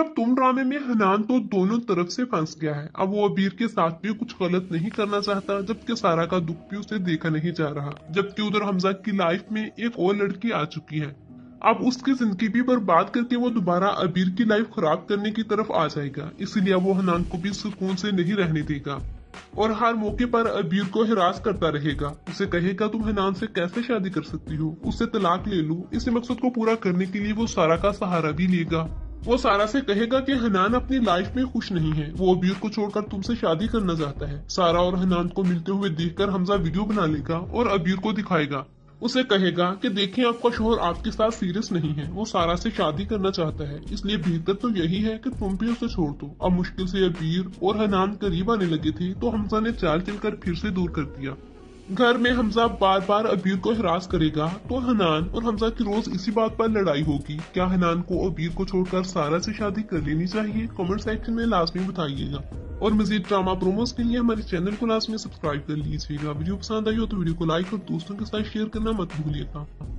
तब तुम ड्रामे में हनान तो दोनों तरफ से फंस गया है अब वो अबीर के साथ भी कुछ गलत नहीं करना चाहता जबकि सारा का दुख भी उसे देखा नहीं जा रहा जबकि उधर हमजा की लाइफ में एक और लड़की आ चुकी है अब उसकी जिंदगी भी बर्बाद करके वो दोबारा अबीर की लाइफ खराब करने की तरफ आ जाएगा इसीलिए वो हनान को भी सुकून से नहीं रहने देगा और हर मौके पर अबीर को हिरास करता रहेगा उसे कहेगा तुम हनान से कैसे शादी कर सकती हो उससे तलाक ले लो इसी मकसद को पूरा करने के लिए वो सारा का सहारा भी लेगा वो सारा से कहेगा कि हनान अपनी लाइफ में खुश नहीं है वो अबीर को छोड़कर तुमसे शादी करना चाहता है सारा और हनान को मिलते हुए देखकर हमजा वीडियो बना लेगा और अबीर को दिखाएगा उसे कहेगा कि देखें आपका शोहर आपके साथ सीरियस नहीं है वो सारा से शादी करना चाहता है इसलिए बेहतर तो यही है कि तुम भी उसे छोड़ दो अब मुश्किल से अबीर और हनान करीब आने लगे थे तो हमजा ने चाल चलकर फिर से दूर कर दिया घर में हमजा बार बार अबीर को हरास करेगा तो हनान और हमजा की रोज इसी बात पर लड़ाई होगी क्या हनान को अबीर को छोड़कर सारा से शादी कर लेनी चाहिए कमेंट सेक्शन में लाजमी बताइएगा और मजीद ड्रामा प्रोमोज के लिए हमारे चैनल को लाजमी सब्सक्राइब कर लीजिएगा वीडियो पसंद आई हो तो वीडियो को लाइक और दोस्तों के साथ शेयर करना मत भूलिएगा